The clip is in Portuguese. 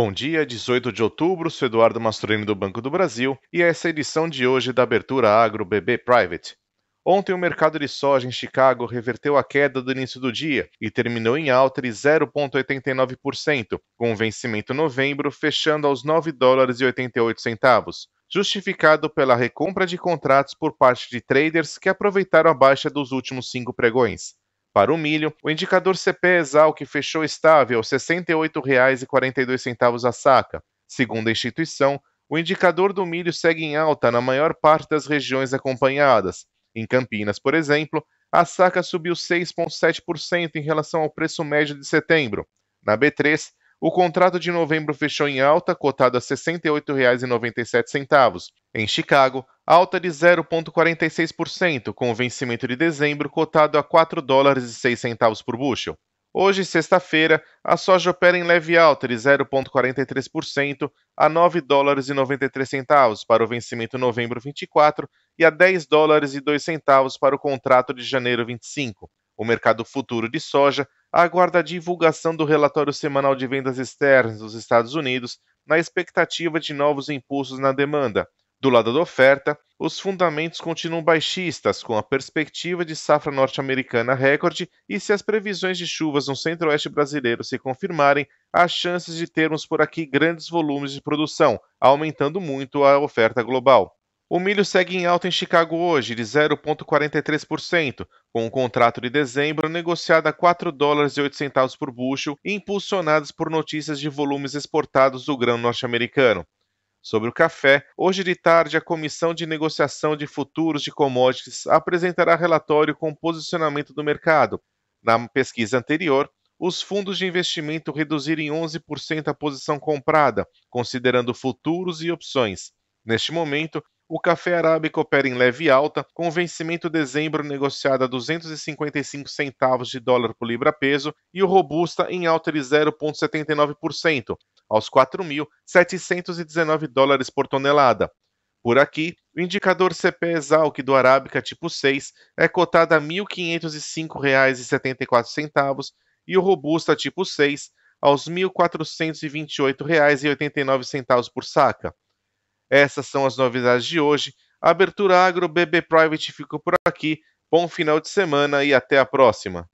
Bom dia, 18 de outubro, sou Eduardo Mastroeni do Banco do Brasil e essa é a edição de hoje da Abertura Agro BB Private. Ontem, o mercado de soja em Chicago reverteu a queda do início do dia e terminou em alta de 0,89%, com o vencimento em novembro fechando aos 9 dólares e 88 centavos, justificado pela recompra de contratos por parte de traders que aproveitaram a baixa dos últimos cinco pregões. Para o milho, o indicador CPE Exal que fechou estável R$ 68,42 a saca. Segundo a instituição, o indicador do milho segue em alta na maior parte das regiões acompanhadas. Em Campinas, por exemplo, a saca subiu 6,7% em relação ao preço médio de setembro. Na B3, o contrato de novembro fechou em alta, cotado a R$ 68,97. Em Chicago, alta de 0,46%, com o vencimento de dezembro cotado a 4 dólares e 6 centavos por bushel. Hoje, sexta-feira, a soja opera em leve alta de 0,43% a 9 dólares e 93 centavos para o vencimento novembro 24 e a 10 dólares e 2 centavos para o contrato de janeiro 25. O mercado futuro de soja aguarda a divulgação do relatório semanal de vendas externas dos Estados Unidos, na expectativa de novos impulsos na demanda. Do lado da oferta, os fundamentos continuam baixistas, com a perspectiva de safra norte-americana recorde, e se as previsões de chuvas no centro-oeste brasileiro se confirmarem, há chances de termos por aqui grandes volumes de produção, aumentando muito a oferta global. O milho segue em alta em Chicago hoje de 0,43%, com um contrato de dezembro negociado a 4 dólares e 8 centavos por bucho, impulsionados por notícias de volumes exportados do grão norte-americano. Sobre o café, hoje de tarde a Comissão de Negociação de Futuros de Commodities apresentará relatório com posicionamento do mercado. Na pesquisa anterior, os fundos de investimento reduziram em 11% a posição comprada, considerando futuros e opções. Neste momento, o café arábica opera em leve alta, com vencimento dezembro negociado a 255 centavos de dólar por libra peso e o robusta em alta de 0,79%, aos 4.719 dólares por tonelada. Por aqui, o indicador CP Exalc do Arábica tipo 6 é cotado a R$ 1.505,74 e o Robusta tipo 6 aos R$ 1.428,89 por saca. Essas são as novidades de hoje. A Abertura Agro BB Private ficou por aqui. Bom final de semana e até a próxima.